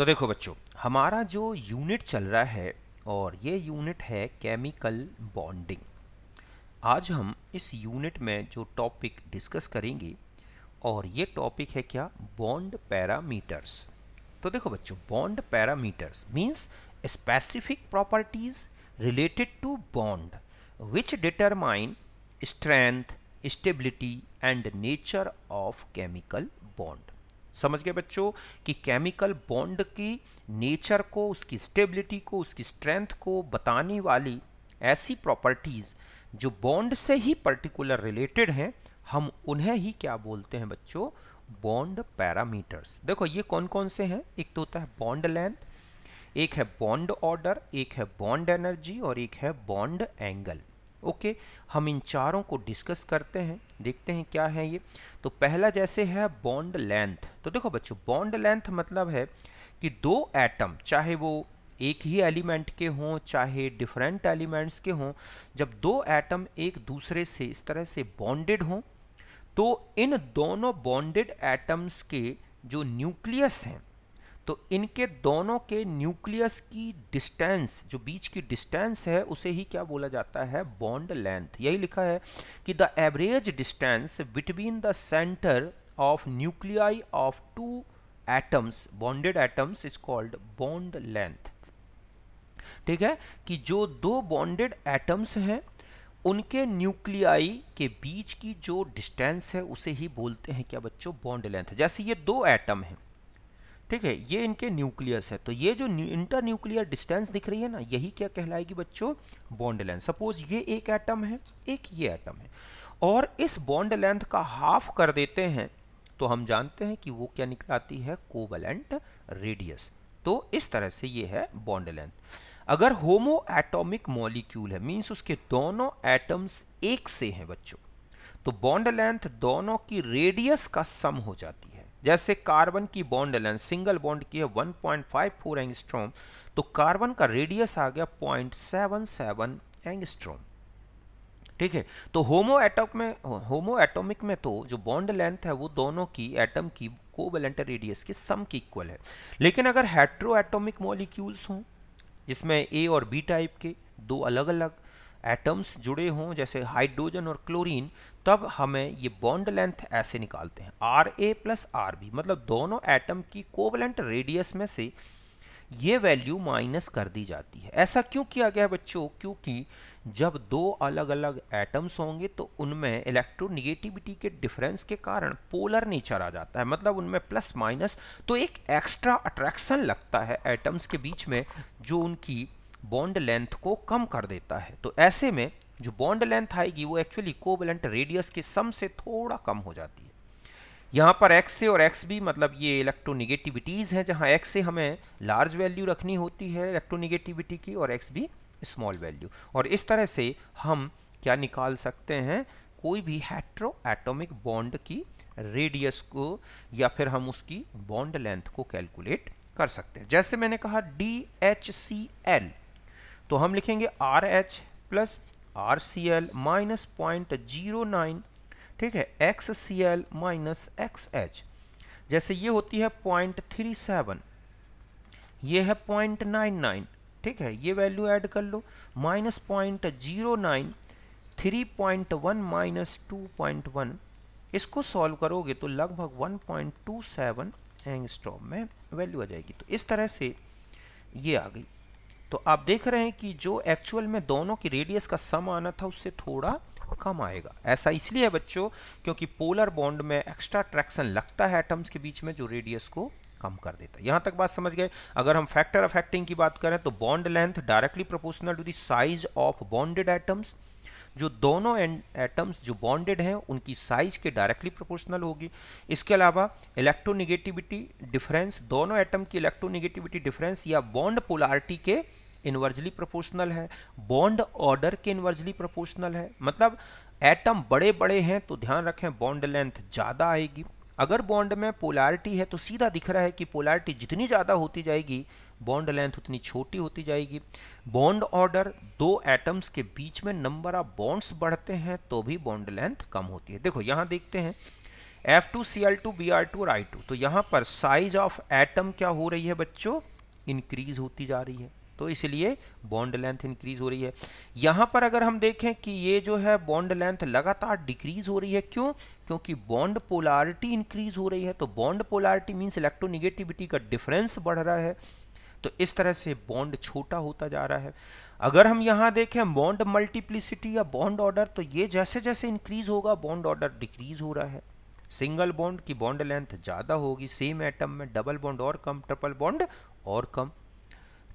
तो देखो बच्चों हमारा जो यूनिट चल रहा है और ये यूनिट है केमिकल बॉन्डिंग आज हम इस यूनिट में जो टॉपिक डिस्कस करेंगे और ये टॉपिक है क्या बॉन्ड पैरामीटर्स तो देखो बच्चों bond parameters means specific properties related to bond which determine strength stability and nature of chemical bond समझ गए बच्चों कि केमिकल बॉन्ड की नेचर को उसकी स्टेबिलिटी को उसकी स्ट्रेंथ को बताने वाली ऐसी प्रॉपर्टीज़ जो बॉन्ड से ही पर्टिकुलर रिलेटेड हैं हम उन्हें ही क्या बोलते हैं बच्चों बॉन्ड पैरामीटर्स देखो ये कौन कौन से हैं एक तो होता है बॉन्ड लेंथ एक है बॉन्ड ऑर्डर एक है बॉन्ड एनर्जी और एक है बॉन्ड एंगल ओके हम इन चारों को डिस्कस करते हैं देखते हैं क्या है ये तो पहला जैसे है बॉन्ड लेंथ तो देखो बच्चों बॉन्ड लेंथ मतलब है कि दो एटम चाहे वो एक ही एलिमेंट के हों चाहे डिफरेंट एलिमेंट्स के हों जब दो एटम एक दूसरे से इस तरह से बॉन्डेड हों तो इन दोनों बॉन्डेड एटम्स के जो न्यूक्लियस हैं तो इनके दोनों के न्यूक्लियस की डिस्टेंस जो बीच की डिस्टेंस है उसे ही क्या बोला जाता है बॉन्ड लेंथ यही लिखा है कि the average distance between the centre of nuclei of two atoms bonded atoms is called bond length ठीक है कि जो दो बॉन्डेड एटम्स हैं उनके न्यूक्लियाई के बीच की जो डिस्टेंस है उसे ही बोलते हैं क्या बच्चों बॉन्ड लेंथ जैसे ये दो एटम हैं ठीक है ये इनके न्यूक्लियस है तो ये जो इंटर न्यूक्लियर डिस्टेंस दिख रही है ना यही क्या कहलाएगी बच्चों बॉन्ड लेंथ सपोज ये एक एटम है एक ये एटम है और इस बॉन्ड लेंथ का हाफ कर देते हैं तो हम जानते हैं कि वो क्या निकलाती है कोवलेंट रेडियस तो इस तरह से ये है बॉन्ड लेंथ अगर होमो एटोमिक मॉलिक्यूल है मीन्स उसके दोनों एटम्स एक से हैं बच्चों तो बॉन्ड लेंथ दोनों की रेडियस का सम हो जाती है जैसे कार्बन की बॉन्ड लेंथ सिंगल बॉन्ड की है 1.54 पॉइंट तो कार्बन का रेडियस आ गया 0.77 एंगस्ट्रोम ठीक है तो होमो एटोम में होमो एटॉमिक में तो जो बॉन्ड लेंथ है वो दोनों की एटम की कोवेलेंट रेडियस के सम की इक्वल है लेकिन अगर हेट्रो एटोमिक मॉलिक्यूल्स हों जिसमें ए और बी टाइप के दो अलग अलग एटम्स जुड़े हों जैसे हाइड्रोजन और क्लोरीन तब हमें ये बॉन्ड लेंथ ऐसे निकालते हैं R A plus R B मतलब दोनों एटम की कोवलेंट रेडियस में से ये वैल्यू माइनस कर दी जाती है ऐसा क्यों किया गया बच्चों क्योंकि जब दो अलग अलग एटम्स होंगे तो उनमें इलेक्ट्रोनिगेटिविटी के डिफरेंस के कारण पोलर नेचर आ जाता है मतलब उनमें प्लस माइनस तो एक एक्स्ट्रा अट्रैक्शन लगता है एटम्स के बीच में जो उनकी बॉन्ड लेंथ को कम कर देता है तो ऐसे में जो बॉन्ड लेंथ आएगी वो एक्चुअली कोवलेंट रेडियस के सम से थोड़ा कम हो जाती है यहाँ पर एक्स से और एक्स भी मतलब ये इलेक्ट्रोनिगेटिविटीज़ हैं जहाँ एक्स से हमें लार्ज वैल्यू रखनी होती है इलेक्ट्रोनिगेटिविटी की और एक्स भी स्मॉल वैल्यू और इस तरह से हम क्या निकाल सकते हैं कोई भी हेट्रो एटोमिक बॉन्ड की रेडियस को या फिर हम उसकी बॉन्ड लेंथ को कैलकुलेट कर सकते हैं जैसे मैंने कहा डी एच सी एल तो हम लिखेंगे R H plus R C L minus point zero nine ठीक है X C L minus X H जैसे ये होती है पॉइंट थ्री सेवन ये है पॉइंट नाइन नाइन ठीक है ये वैल्यू ऐड कर लो minus point zero nine three point one minus two point one इसको सॉल्व करोगे तो लगभग one point two seven angstrom में वैल्यू आ जाएगी तो इस तरह से ये आ गई तो आप देख रहे हैं कि जो एक्चुअल में दोनों की रेडियस का सम आना था उससे थोड़ा कम आएगा ऐसा इसलिए है बच्चों क्योंकि पोलर बॉन्ड में एक्स्ट्रा अट्रैक्शन लगता है एटम्स के बीच में जो रेडियस को कम कर देता है यहां तक बात समझ गए अगर हम फैक्टर ऑफ एक्टिंग की बात करें तो bond length directly proportional to the size of bonded atoms जो दोनों एंड एटम्स जो बॉन्डेड हैं उनकी साइज के डायरेक्टली प्रोपोर्शनल होगी इसके अलावा इलेक्ट्रोनिगेटिविटी डिफरेंस दोनों एटम की इलेक्ट्रोनिगेटिविटी डिफरेंस या बॉन्ड पोलारिटी के इन्वर्जली प्रोपोर्शनल है बॉन्ड ऑर्डर के इन्वर्जली प्रोपोर्शनल है मतलब एटम बड़े बड़े हैं तो ध्यान रखें बॉन्ड लेंथ ज़्यादा आएगी अगर बॉन्ड में पोलैरिटी है तो सीधा दिख रहा है कि पोलैरिटी जितनी ज़्यादा होती जाएगी बॉन्ड लेंथ उतनी छोटी होती जाएगी बॉन्ड ऑर्डर दो एटम्स के बीच में नंबर ऑफ बॉन्ड्स बढ़ते हैं तो भी बॉन्ड लेंथ कम होती है देखो यहाँ देखते हैं F two C L two B R two और आई टू तो यहाँ पर साइज ऑफ एटम क्या हो रही है बच्चों इंक्रीज होती जा रही है तो इसलिए बॉन्ड लेंथ इंक्रीज हो रही है यहां पर अगर हम देखें कि ये जो है बॉन्ड लेंथ लगातार डिक्रीज हो रही है क्यों क्योंकि बॉन्ड पोलारिटी इंक्रीज हो रही है तो बॉन्ड पोलारिटी मीन्स इलेक्ट्रोनिगेटिविटी का डिफरेंस बढ़ रहा है तो इस तरह से बॉन्ड छोटा होता जा रहा है अगर हम यहां देखें बॉन्ड मल्टीप्लिसिटी या बॉन्ड ऑर्डर तो ये जैसे जैसे इंक्रीज होगा बॉन्ड ऑर्डर डिक्रीज हो रहा है सिंगल बॉन्ड की बॉन्ड लेंथ ज़्यादा होगी सेम एटम में डबल बॉन्ड और कम ट्रिपल बॉन्ड और कम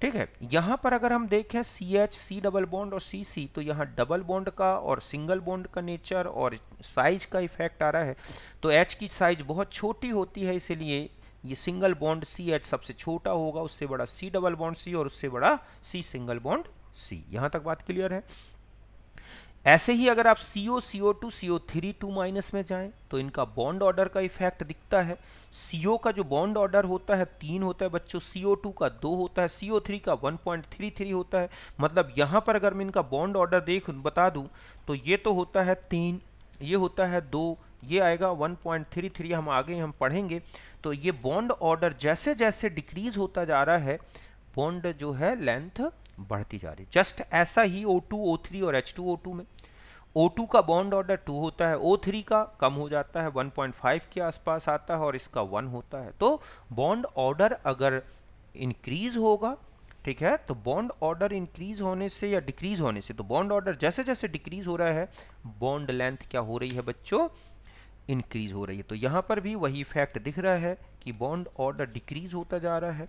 ठीक है यहां पर अगर हम देखें C H C double bond और सी सी तो यहाँ डबल बॉन्ड का और सिंगल बॉन्ड का नेचर और साइज का इफेक्ट आ रहा है तो एच की साइज बहुत छोटी होती है इसीलिए ये सिंगल बॉन्ड सी एच सबसे छोटा होगा उससे बड़ा सी डबल बॉन्ड सी और उससे बड़ा सी सिंगल बॉन्ड सी यहां तक बात क्लियर है ऐसे ही अगर आप CO, CO2, CO3, 2 माइनस में जाएं तो इनका बॉन्ड ऑर्डर का इफेक्ट दिखता है CO का जो बॉन्ड ऑर्डर होता है तीन होता है बच्चों CO2 का दो होता है CO3 का 1.33 होता है मतलब यहाँ पर अगर मैं इनका बॉन्ड ऑर्डर देख बता दूँ तो ये तो होता है तीन ये होता है दो ये आएगा 1.33 हम आगे हम पढ़ेंगे तो ये बॉन्ड ऑर्डर जैसे जैसे डिक्रीज होता जा रहा है बॉन्ड जो है लेंथ बढ़ती जा रही है जस्ट ऐसा ही O2, O3 और H2O2 में O2 का बॉन्ड ऑर्डर 2 होता है O3 का कम हो जाता है 1.5 के आसपास आता है और इसका 1 होता है तो बॉन्ड ऑर्डर अगर इंक्रीज होगा ठीक है तो बॉन्ड ऑर्डर इंक्रीज होने से या डिक्रीज होने से तो बॉन्ड ऑर्डर जैसे जैसे डिक्रीज हो रहा है बॉन्ड लेंथ क्या हो रही है बच्चों इंक्रीज हो रही है तो यहां पर भी वही फैक्ट दिख रहा है कि बॉन्ड ऑर्डर डिक्रीज होता जा रहा है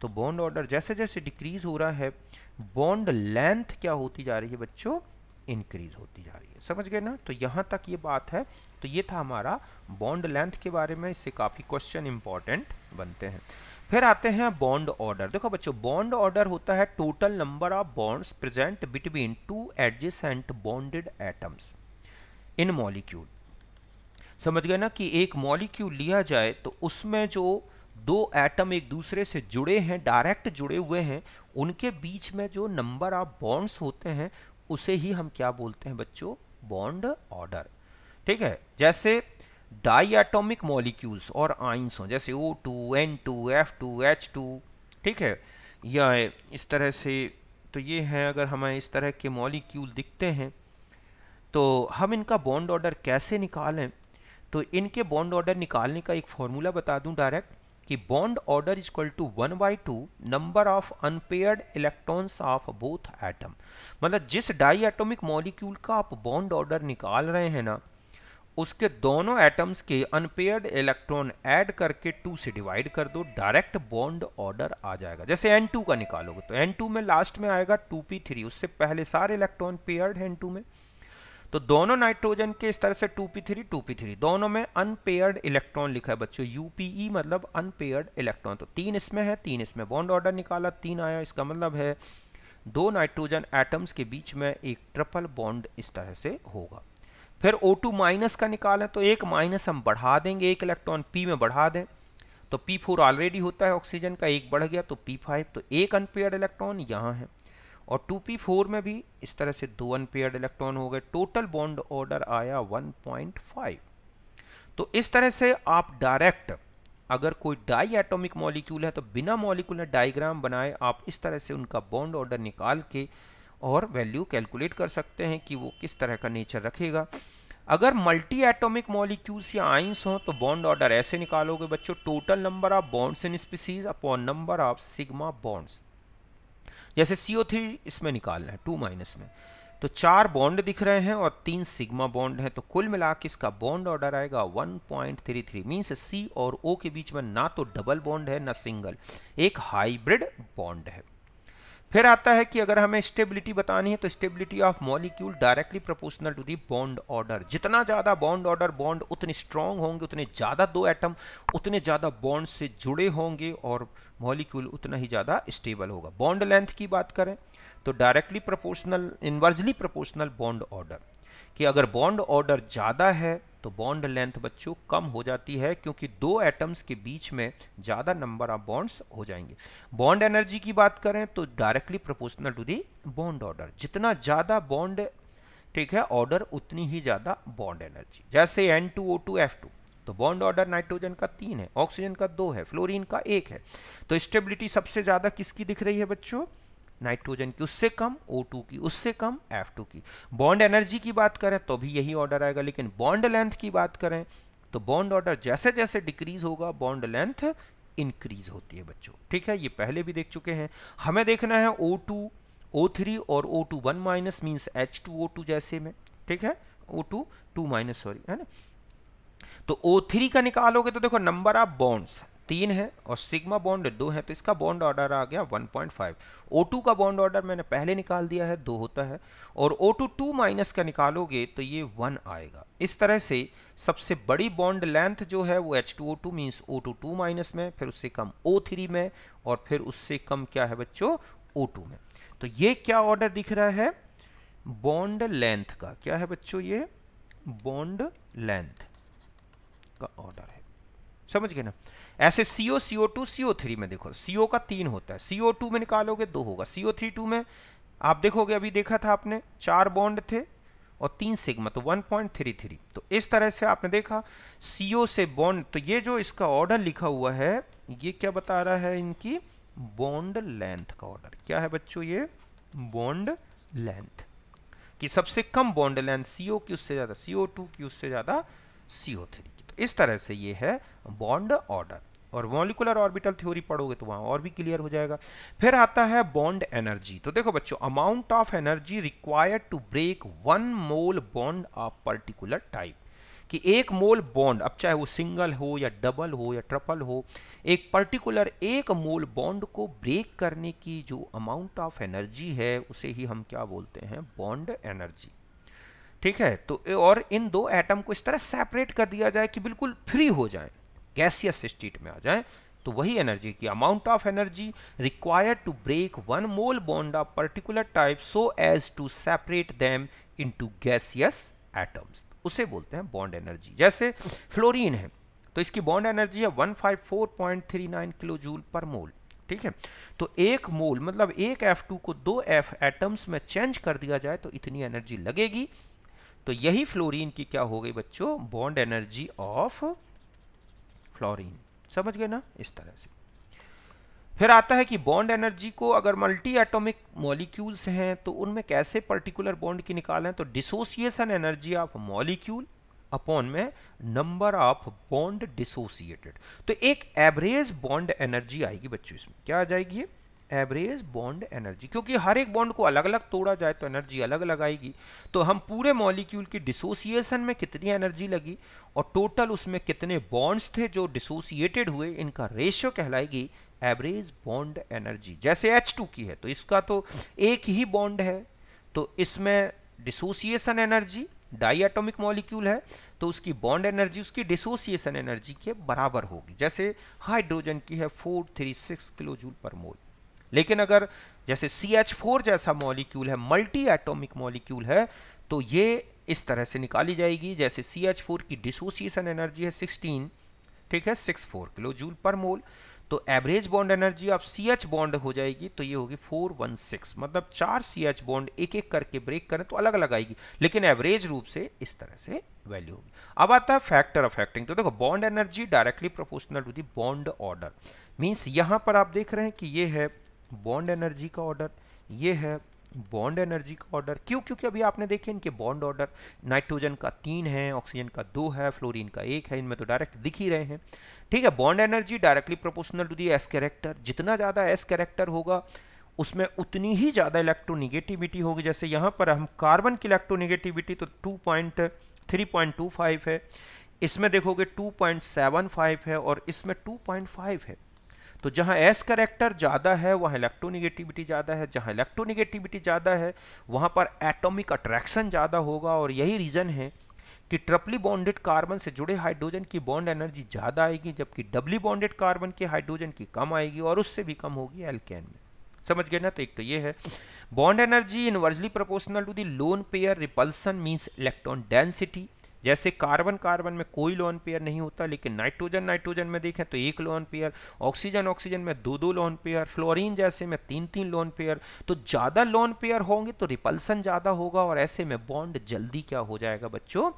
तो बॉन्ड ऑर्डर जैसे जैसे डिक्रीज हो रहा है बॉन्ड लेंथ क्या होती जा रही है बच्चों इंक्रीज होती जा रही है समझ गए ना तो यहाँ तक ये बात है तो ये था हमारा बॉन्ड लेंथ के बारे में इससे काफ़ी क्वेश्चन इंपॉर्टेंट बनते हैं फिर आते हैं बॉन्ड ऑर्डर देखो बच्चों बॉन्ड ऑर्डर होता है total number of bonds present between two adjacent bonded atoms in molecule समझ गए ना कि एक मॉलिक्यूल लिया जाए तो उसमें जो दो एटम एक दूसरे से जुड़े हैं डायरेक्ट जुड़े हुए हैं उनके बीच में जो नंबर ऑफ बॉन्ड्स होते हैं उसे ही हम क्या बोलते हैं बच्चों बॉन्ड ऑर्डर ठीक है जैसे डाई एटोमिक मॉलिक्यूल्स और आइंस हों जैसे O two N two F two H two ठीक है या इस तरह से तो ये हैं अगर हमें इस तरह के मॉलिक्यूल दिखते हैं तो हम इनका बॉन्ड ऑर्डर कैसे निकालें तो इनके बॉन्ड ऑर्डर निकालने का एक फॉर्मूला बता दूं डायरेक्ट कि bond order is equal to one by two number of unpaired electrons of both atom मतलब जिस डाई एटोमिक मॉलिक्यूल का आप बॉन्ड ऑर्डर निकाल रहे हैं ना उसके दोनों एटम्स के अनपेयर्ड इलेक्ट्रॉन ऐड करके टू से डिवाइड कर दो डायरेक्ट बॉन्ड ऑर्डर आ जाएगा जैसे N2 का निकालोगे तो N2 में लास्ट में आएगा 2p3 उससे पहले सारे इलेक्ट्रॉन पेयर्ड हैं N2 में तो दोनों नाइट्रोजन के इस तरह से 2p3 2p3 दोनों में अनपेयर्ड इलेक्ट्रॉन लिखा है बच्चों यूपीई e मतलब अनपेयर्ड इलेक्ट्रॉन तो तीन इसमें है तीन इसमें बॉन्ड ऑर्डर निकाला तीन आया इसका मतलब है दो नाइट्रोजन एटम्स के बीच में एक ट्रिपल बॉन्ड इस तरह से होगा फिर O2 माइनस का निकालें तो एक माइनस हम बढ़ा देंगे एक इलेक्ट्रॉन P में बढ़ा दें तो P4 ऑलरेडी होता है ऑक्सीजन का एक बढ़ गया तो P5 तो एक अनपेयर्ड इलेक्ट्रॉन यहाँ है और 2p4 में भी इस तरह से दो अनपेयर्ड इलेक्ट्रॉन हो गए टोटल बॉन्ड ऑर्डर आया 1.5 तो इस तरह से आप डायरेक्ट अगर कोई डाई एटोमिक मॉलिक्यूल है तो बिना मॉलिकुलर डायग्राम बनाए आप इस तरह से उनका बॉन्ड ऑर्डर निकाल के और वैल्यू कैलकुलेट कर सकते हैं कि वो किस तरह का नेचर रखेगा अगर मल्टी एटॉमिक मॉलिक्यूल्स या आइंस हों तो बॉन्ड ऑर्डर ऐसे निकालोगे बच्चों total number of bonds in species upon number of sigma bonds जैसे सी इसमें निकालना है टू माइनस में तो चार बॉन्ड दिख रहे हैं और तीन सिग्मा बॉन्ड हैं तो कुल मिला के इसका बॉन्ड ऑर्डर आएगा 1.33 पॉइंट मीन्स सी और ओ के बीच में ना तो डबल बॉन्ड है ना सिंगल एक हाइब्रिड बॉन्ड है फिर आता है कि अगर हमें स्टेबिलिटी बतानी है तो stability of molecule directly proportional to the bond order जितना ज़्यादा बॉन्ड ऑर्डर बॉन्ड उतने स्ट्रांग होंगे उतने ज़्यादा दो एटम उतने ज़्यादा बॉन्ड से जुड़े होंगे और मॉलिक्यूल उतना ही ज़्यादा स्टेबल होगा बॉन्ड लेंथ की बात करें तो directly proportional inversely proportional bond order कि अगर बॉन्ड ऑर्डर ज़्यादा है तो बॉन्ड लेंथ बच्चों कम हो जाती है क्योंकि दो एटम्स के बीच में ज़्यादा नंबर ऑफ बॉन्ड्स हो जाएंगे बॉन्ड एनर्जी की बात करें तो directly proportional to the bond order जितना ज़्यादा बॉन्ड ठीक है ऑर्डर उतनी ही ज़्यादा बॉन्ड एनर्जी जैसे N two O two F two तो बॉन्ड ऑर्डर नाइट्रोजन का तीन है ऑक्सीजन का दो है फ्लोरीन का एक है तो स्टेबिलिटी सबसे ज़्यादा किसकी दिख रही है बच्चों नाइट्रोजन की उससे कम O2 की उससे कम F2 की बॉन्ड एनर्जी की बात करें तो भी यही ऑर्डर आएगा लेकिन बॉन्ड लेंथ की बात करें तो बॉन्ड ऑर्डर जैसे जैसे डिक्रीज होगा बॉन्ड लेंथ इंक्रीज होती है बच्चों ठीक है ये पहले भी देख चुके हैं हमें देखना है ओ टू ओ थ्री और O two one minus means H two O two जैसे में ठीक है O two two minus sorry है ना तो ओ थ्री का निकालोगे तो देखो नंबर ऑफ बॉन्ड्स तीन है और सिग्मा बॉन्ड दो है तो इसका बॉन्ड ऑर्डर आ गया 1.5 O2 का बॉन्ड ऑर्डर मैंने पहले निकाल दिया है दो होता है और O2 टू माइनस का निकालोगे तो ये वन आएगा इस तरह से सबसे बड़ी बॉन्ड लेंथ जो है वो H two O two means O two two minus में फिर उससे कम ओ थ्री में और फिर उससे कम क्या है बच्चों ओ टू में तो ये क्या ऑर्डर दिख रहा है बॉन्ड लेंथ का क्या है बच्चों ये बॉन्ड लेंथ का ऑर्डर है समझ गए ना ऐसे C O C O two C O three में देखो सीओ का तीन होता है सीओ टू में निकालोगे दो होगा सीओ थ्री टू में आप देखोगे अभी देखा था आपने चार बॉन्ड थे और तीन सिग्मा तो 1.33 तो इस तरह से आपने देखा सीओ से बॉन्ड तो ये जो इसका ऑर्डर लिखा हुआ है ये क्या बता रहा है इनकी बॉन्ड लेंथ का ऑर्डर क्या है बच्चों ये बॉन्ड लेंथ कि सबसे कम बॉन्ड लेंथ सीओ की उससे ज़्यादा सीओ टू की उससे ज़्यादा सीओ थ्री इस तरह से ये है बॉन्ड ऑर्डर और मॉलिकुलर ऑर्बिटल थ्योरी पढ़ोगे तो वहां और भी क्लियर हो जाएगा फिर आता है बॉन्ड एनर्जी तो देखो बच्चों amount of energy required to break one mole bond of particular type कि एक मोल बॉन्ड अब चाहे वो सिंगल हो या डबल हो या ट्रिपल हो एक पर्टिकुलर एक मोल बॉन्ड को ब्रेक करने की जो अमाउंट ऑफ एनर्जी है उसे ही हम क्या बोलते हैं बॉन्ड एनर्जी ठीक है तो और इन दो एटम को इस तरह सेपरेट कर दिया जाए कि बिल्कुल फ्री हो जाए गैसियस स्टेट में आ जाए तो वही एनर्जी की amount of energy required to break one mole bond of particular type so as to separate them into gaseous atoms उसे बोलते हैं बॉन्ड एनर्जी जैसे फ्लोरीन है तो इसकी बॉन्ड एनर्जी है 154.39 किलो जूल पर मोल ठीक है तो एक मोल मतलब एक F2 को दो F एटम्स में चेंज कर दिया जाए तो इतनी एनर्जी लगेगी तो यही फ्लोरीन की क्या हो गई बच्चों बॉन्ड एनर्जी ऑफ फ्लोरीन समझ गए ना इस तरह से फिर आता है कि बॉन्ड एनर्जी को अगर मल्टी एटॉमिक मॉलिक्यूल्स हैं तो उनमें कैसे पर्टिकुलर बॉन्ड की निकालें तो dissociation energy of molecule upon में नंबर ऑफ बॉन्ड डिसोसिएटेड तो एक एवरेज बॉन्ड एनर्जी आएगी बच्चों इसमें क्या आ जाएगी है? एवरेज बॉन्ड एनर्जी क्योंकि हर एक बॉन्ड को अलग अलग तोड़ा जाए तो एनर्जी अलग अलग आएगी तो हम पूरे मॉलिक्यूल की डिसोसिएशन में कितनी एनर्जी लगी और टोटल उसमें कितने बॉन्ड्स थे जो डिसोसिएटेड हुए इनका रेशियो कहलाएगी एवरेज बॉन्ड एनर्जी जैसे H2 की है तो इसका तो एक ही बॉन्ड है तो इसमें डिसोसिएशन एनर्जी डाइएटोमिक मॉलिक्यूल है तो उसकी बॉन्ड एनर्जी उसकी डिसोसिएशन एनर्जी के बराबर होगी जैसे हाइड्रोजन की है four three six kilo joule per mole लेकिन अगर जैसे सी एच फोर जैसा मॉलिक्यूल है मल्टी एटोमिक मॉलिक्यूल है तो ये इस तरह से निकाली जाएगी जैसे सी एच फोर की डिसोसिएशन एनर्जी है सिक्सटीन ठीक है six four kilo joule per mole तो average bond energy of C H bond हो जाएगी तो ये होगी फोर वन सिक्स मतलब चार सी एच बॉन्ड एक एक करके ब्रेक करें तो अलग अलग आएगी लेकिन एवरेज रूप से इस तरह से वैल्यू होगी अब आता है फैक्टर अफेक्टिंग तो देखो bond energy directly proportional to the bond order means यहां पर आप देख रहे हैं कि ये है बॉन्ड एनर्जी का ऑर्डर ये है बॉन्ड एनर्जी का ऑर्डर क्यों क्योंकि अभी आपने देखे इनके बॉन्ड ऑर्डर नाइट्रोजन का तीन है ऑक्सीजन का दो है फ्लोरीन का एक है इनमें तो डायरेक्ट दिख ही रहे हैं ठीक है bond energy directly proportional to the S character जितना ज़्यादा एस कैरेक्टर होगा उसमें उतनी ही ज़्यादा इलेक्ट्रोनिगेटिविटी होगी जैसे यहां पर हम कार्बन की इलेक्ट्रोनिगेटिविटी तो two point three point two five है इसमें देखोगे टू पॉइंट सेवन फाइव है और इसमें टू पॉइंट फाइव है तो जहां एस करेक्टर ज़्यादा है वहां इलेक्ट्रोनिगेटिविटी ज़्यादा है जहां इलेक्ट्रोनिगेटिविटी ज़्यादा है वहां पर एटॉमिक अट्रैक्शन ज़्यादा होगा और यही रीज़न है कि ट्रिपली बॉन्डेड कार्बन से जुड़े हाइड्रोजन की बॉन्ड एनर्जी ज़्यादा आएगी जबकि डबली बॉन्डेड कार्बन की हाइड्रोजन की कम आएगी और उससे भी कम होगी एल्केन में समझ गए ना तो एक तो ये है bond energy inversely proportional to the lone pair repulsion means electron density जैसे कार्बन कार्बन में कोई लोन पेयर नहीं होता लेकिन नाइट्रोजन नाइट्रोजन में देखें तो एक लोन पेयर ऑक्सीजन ऑक्सीजन में दो दो लोन पेयर फ्लोरिन जैसे में तीन तीन लोन पेयर तो ज़्यादा लोन पेयर होंगे तो रिपल्सन ज़्यादा होगा और ऐसे में बॉन्ड जल्दी क्या हो जाएगा बच्चों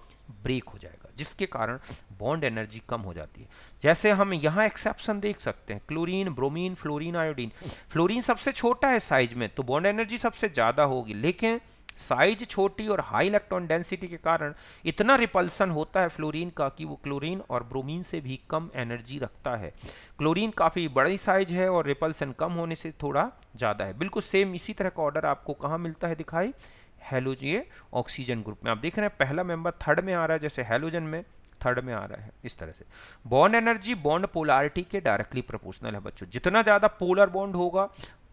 ब्रेक हो जाएगा जिसके कारण बॉन्ड एनर्जी कम हो जाती है जैसे हम यहाँ एक्सेप्शन देख सकते हैं chlorine bromine fluorine iodine fluorine सबसे छोटा है साइज में तो बॉन्ड एनर्जी सबसे ज़्यादा होगी लेकिन साइज छोटी और हाई इलेक्ट्रॉन डेंसिटी के कारण इतना रिपल्सन होता है फ्लोरीन का कि वो क्लोरीन और ब्रोमीन से भी कम एनर्जी रखता है क्लोरीन काफ़ी बड़ी साइज है और रिपल्सन कम होने से थोड़ा ज़्यादा है बिल्कुल सेम इसी तरह का ऑर्डर आपको कहाँ मिलता है दिखाई हेलोजी ऑक्सीजन ग्रुप में आप देख रहे हैं पहला मेंबर थर्ड में आ रहा है जैसे हेलोजन में थर्ड में आ रहा है इस तरह से बॉन्ड एनर्जी बॉन्ड पोलारिटी के डायरेक्टली प्रोपोर्शनल है बच्चों जितना ज़्यादा पोलर बॉन्ड होगा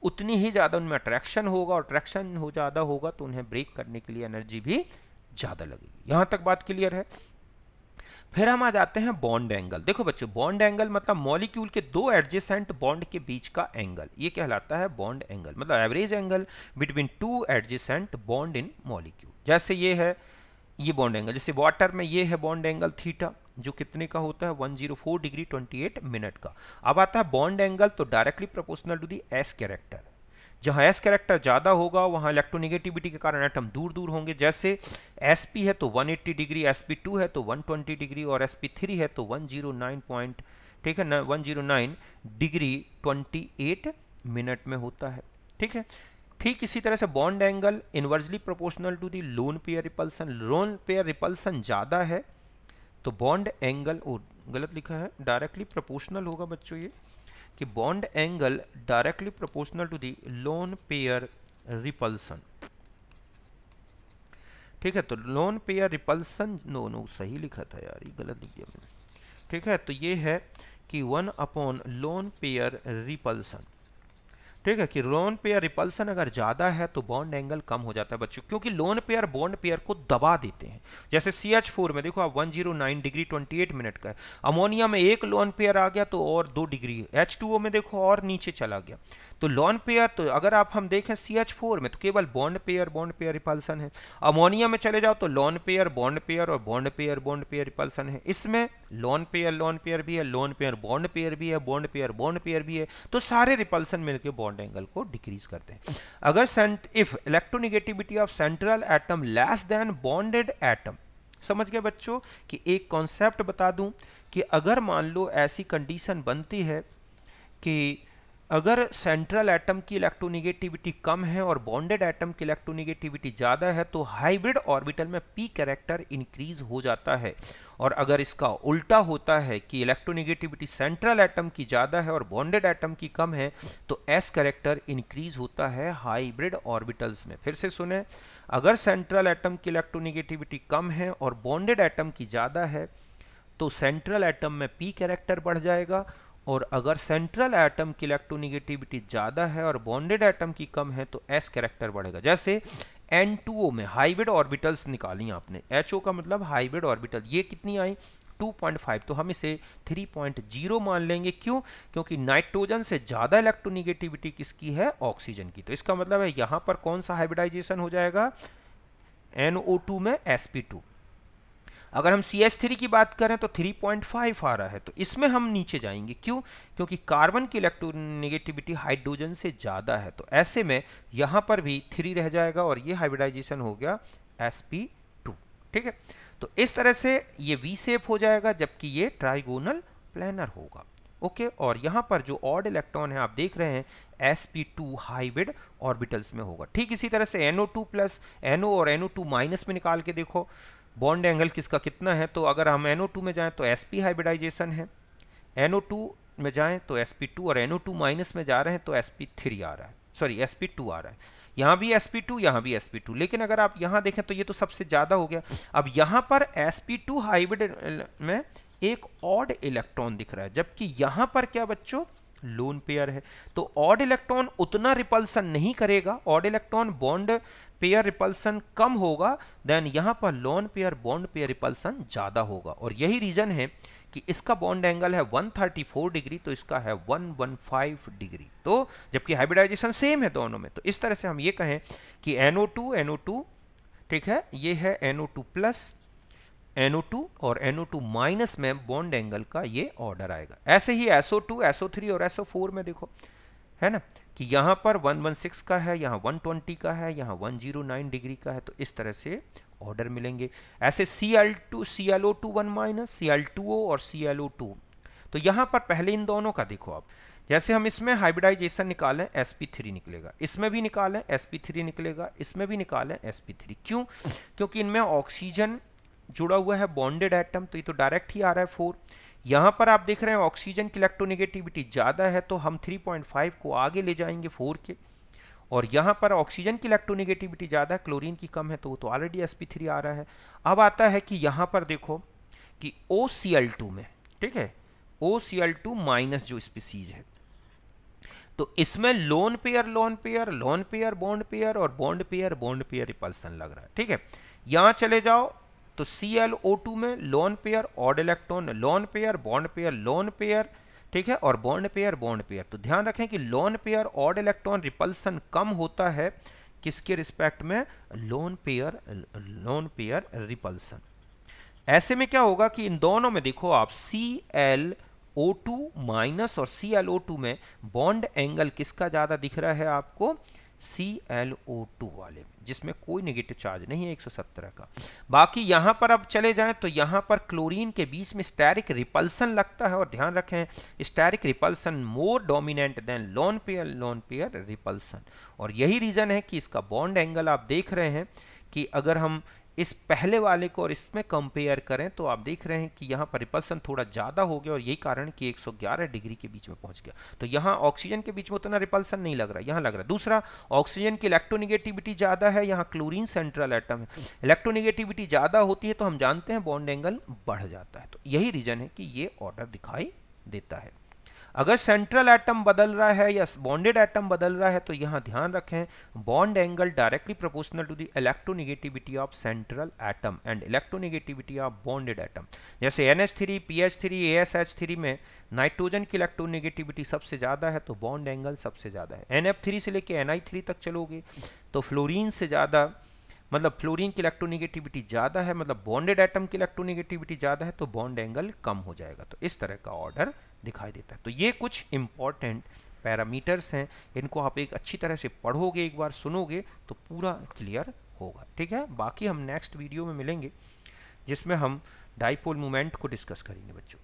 उतनी ही ज़्यादा उनमें अट्रैक्शन होगा और अट्रैक्शन हो ज़्यादा होगा तो उन्हें ब्रेक करने के लिए एनर्जी भी ज़्यादा लगेगी यहाँ तक बात क्लियर है फिर हम आ जाते हैं बॉन्ड एंगल देखो बच्चों बॉन्ड एंगल मतलब मॉलिक्यूल के दो एडजेसेंट बॉन्ड के बीच का एंगल ये कहलाता है बॉन्ड एंगल मतलब average angle between two adjacent bond in molecule जैसे ये है ये बॉन्ड एंगल जैसे वाटर में ये है बॉन्ड एंगल थीटा जो कितने का होता है 104 डिग्री 28 मिनट का अब आता है बॉन्ड एंगल तो directly proportional to the S character जहां एस कैरेक्टर ज़्यादा होगा वहां इलेक्ट्रोनिगेटिविटी के कारण एटम दूर दूर होंगे जैसे एस पी है तो 180 डिग्री एस पी टू है तो 120 डिग्री और एस पी थ्री है तो 109 पॉइंट ठीक है ना 109 डिग्री 28 मिनट में होता है ठीक है ठीक इसी तरह से bond angle inversely proportional to the lone pair repulsion lone pair repulsion ज़्यादा है तो बॉन्ड एंगल ओ गलत लिखा है डायरेक्टली प्रोपोर्शनल होगा बच्चों ये कि bond angle directly proportional to the lone pair repulsion ठीक है तो lone pair repulsion no no सही लिखा था यार ये गलत लिख दिया मैंने ठीक है तो ये है कि one upon lone pair repulsion ठीक है कि लोन पेयर रिपल्सन अगर ज़्यादा है तो बॉन्ड एंगल कम हो जाता है बच्चों क्योंकि लोन पेयर बॉन्ड पेयर को दबा देते हैं जैसे सी एच फोर में देखो आप 109 डिग्री 28 मिनट का है अमोनिया में एक लोन पेयर आ गया तो और दो डिग्री एच टू ओ में देखो और नीचे चला गया तो लोन पेयर तो अगर आप हम देखें सी एच फोर में तो केवल bond pair bond pair repulsion है अमोनिया में चले जाओ तो लोन पेयर बॉन्ड पेयर और bond pair bond pair repulsion है इसमें लोन पेयर लोन पेयर भी है लोन पेयर बॉन्ड पेयर भी है बॉन्ड पेयर बॉन्ड पेयर भी है तो सारे रिपल्सन मिलकर बॉन्ड बॉन्ड एंगल को डिक्रीज करते हैं अगर if electronegativity of central atom less than bonded atom समझ गए बच्चों कि एक कॉन्सेप्ट बता दूं कि अगर मान लो ऐसी कंडीशन बनती है कि अगर सेंट्रल एटम की इलेक्ट्रोनिगेटिविटी कम है और बॉन्डेड एटम की इलेक्ट्रोनिगेटिविटी ज़्यादा है तो हाइब्रिड ऑर्बिटल में पी कैरेक्टर इंक्रीज हो जाता है और अगर इसका उल्टा होता है कि इलेक्ट्रोनिगेटिविटी सेंट्रल एटम की ज़्यादा है और बॉन्डेड एटम की कम है तो एस कैरेक्टर इंक्रीज होता है हाइब्रिड ऑर्बिटल्स में फिर से सुने अगर सेंट्रल एटम की इलेक्ट्रोनिगेटिविटी कम है और बॉन्डेड एटम की ज़्यादा है तो सेंट्रल एटम में पी कैरेक्टर बढ़ जाएगा और अगर सेंट्रल एटम की इलेक्ट्रोनिगेटिविटी ज़्यादा है और बॉन्डेड एटम की कम है तो एस कैरेक्टर बढ़ेगा जैसे एन टू ओ में हाइब्रिड ऑर्बिटल्स निकाली आपने एच ओ का मतलब हाइब्रिड ऑर्बिटल ये कितनी आई 2.5 तो हम इसे 3.0 मान लेंगे क्यों क्योंकि नाइट्रोजन से ज़्यादा इलेक्ट्रोनिगेटिविटी किसकी है ऑक्सीजन की तो इसका मतलब है यहाँ पर कौन सा हाइब्रिडाइजेशन हो जाएगा टू में टू अगर हम सी एस थ्री की बात करें तो 3.5 आ रहा है तो इसमें हम नीचे जाएंगे क्यों क्योंकि कार्बन की इलेक्ट्रोनिगेटिविटी हाइड्रोजन से ज़्यादा है तो ऐसे में यहाँ पर भी थ्री रह जाएगा और ये हाइब्रिडाइजेशन हो गया एस ठीक है तो इस तरह से ये वी सेफ हो जाएगा जबकि ये ट्राइगोनल प्लानर होगा ओके okay, और यहाँ पर जो ऑड इलेक्ट्रॉन है आप देख रहे हैं S P two hybrid orbitals में होगा ठीक इसी तरह से NO2 प्लस NO और NO2 माइनस में निकाल के देखो बॉन्ड एंगल किसका कितना है तो अगर हम एनओ में जाएँ तो एस हाइब्रिडाइजेशन है एनओ में जाएँ तो एस और एनओ माइनस में जा रहे हैं तो एस आ रहा है सॉरी एस आ रहा है यहाँ भी एस पी टू यहाँ भी एस पी टू लेकिन अगर आप यहाँ देखें तो ये तो सबसे ज़्यादा हो गया अब यहाँ पर एस पी टू हाइब्रिड में एक ऑड इलेक्ट्रॉन दिख रहा है जबकि यहाँ पर क्या बच्चों लोन पेयर है तो ऑड इलेक्ट्रॉन उतना रिपल्सन नहीं करेगा odd electron bond pair repulsion कम होगा देन यहाँ पर lone pair bond pair repulsion ज़्यादा होगा और यही रीज़न है कि इसका बॉन्ड एंगल है 134 डिग्री तो इसका है 115 डिग्री तो जबकि हाइब्रिडाइजेशन सेम है दोनों में तो इस तरह से हम ये कहें कि NO2 NO2 ठीक है ये है NO2 प्लस NO2 और NO2 माइनस में बॉन्ड एंगल का ये ऑर्डर आएगा ऐसे ही SO2, SO3 और SO4 में देखो है ना कि यहाँ पर 116 का है यहाँ 120 का है यहाँ 109 डिग्री का है तो इस तरह से ऑर्डर मिलेंगे ऐसे C L two C L O two one minus C L two O और सी एल ओ टू तो यहाँ पर पहले इन दोनों का देखो आप जैसे हम इसमें हाइब्रिडाइजेशन निकालें sp3 निकलेगा इसमें भी निकालें sp3 निकलेगा इसमें भी निकालें sp3 क्यों क्योंकि इनमें ऑक्सीजन जुड़ा हुआ है बॉन्डेड एटम तो ये तो डायरेक्ट ही आ रहा है फोर यहाँ पर आप देख रहे हैं ऑक्सीजन की इलेक्ट्रोनेगेटिविटी ज़्यादा है तो हम 3.5 को आगे ले जाएंगे फोर के और यहाँ पर ऑक्सीजन की इलेक्ट्रोनेगेटिविटी ज़्यादा है क्लोरीन की कम है तो वो तो ऑलरेडी एस आ रहा है अब आता है कि यहाँ पर देखो कि ओ में ठीक है ओ माइनस जो स्पीसीज है तो इसमें lone pair lone pair lone pair bond pair और bond pair bond pair repulsion लग रहा है ठीक है यहां चले जाओ तो टू में lone pair odd electron lone pair bond pair lone pair ठीक है और बॉन्ड पेयर बॉन्ड पेयर तो ध्यान रखें कि lone pair odd electron repulsion कम होता है किसके रिस्पेक्ट में lone pair lone pair repulsion ऐसे में क्या होगा कि इन दोनों में देखो आप C L O two minus और सी एल ओ टू में बॉन्ड एंगल किसका ज़्यादा दिख रहा है आपको CLO2 वाले में जिसमें कोई नेगेटिव चार्ज नहीं है 117 का बाकी यहाँ पर अब चले जाएं तो यहाँ पर क्लोरीन के बीच में स्टैरिक रिपल्सन लगता है और ध्यान रखें steric repulsion more dominant than lone pair lone pair repulsion और यही रीज़न है कि इसका बॉन्ड एंगल आप देख रहे हैं कि अगर हम इस पहले वाले को और इसमें कंपेयर करें तो आप देख रहे हैं कि यहाँ पर रिपल्सन थोड़ा ज़्यादा हो गया और यही कारण कि 111 डिग्री के बीच में पहुँच गया तो यहाँ ऑक्सीजन के बीच में उतना रिपल्सन नहीं लग रहा यहाँ लग रहा है दूसरा ऑक्सीजन की इलेक्ट्रोनिगेटिविटी ज़्यादा है यहाँ क्लोरीन सेंट्रल एटम है इलेक्ट्रोनिगेटिविटी ज़्यादा होती है तो हम जानते हैं बॉन्ड एंगल बढ़ जाता है तो यही रीज़न है कि ये ऑर्डर दिखाई देता है अगर सेंट्रल एटम बदल रहा है या बॉन्डेड एटम बदल रहा है तो यहां ध्यान रखें bond angle directly proportional to the electronegativity of central atom and electronegativity of bonded atom जैसे N H three P H three A S H three में नाइट्रोजन की इलेक्ट्रोनिगेटिविटी सबसे ज़्यादा है तो बॉन्ड एंगल सबसे ज़्यादा है एन एफ थ्री से लेके एन आई थ्री तक चलोगे तो फ्लोरिन से ज़्यादा मतलब फ्लोरीन की इलेक्ट्रोनिगेटिविटी ज़्यादा है मतलब बॉन्डेड एटम की इलेक्ट्रोनिगेटिविटी ज़्यादा है तो बॉन्ड एंगल कम हो जाएगा तो इस तरह का ऑर्डर दिखाई देता है तो ये कुछ इम्पॉर्टेंट पैरामीटर्स हैं इनको आप एक अच्छी तरह से पढ़ोगे एक बार सुनोगे तो पूरा क्लियर होगा ठीक है बाकी हम नेक्स्ट वीडियो में मिलेंगे जिसमें हम डाइपोल मोमेंट को डिस्कस करेंगे बच्चों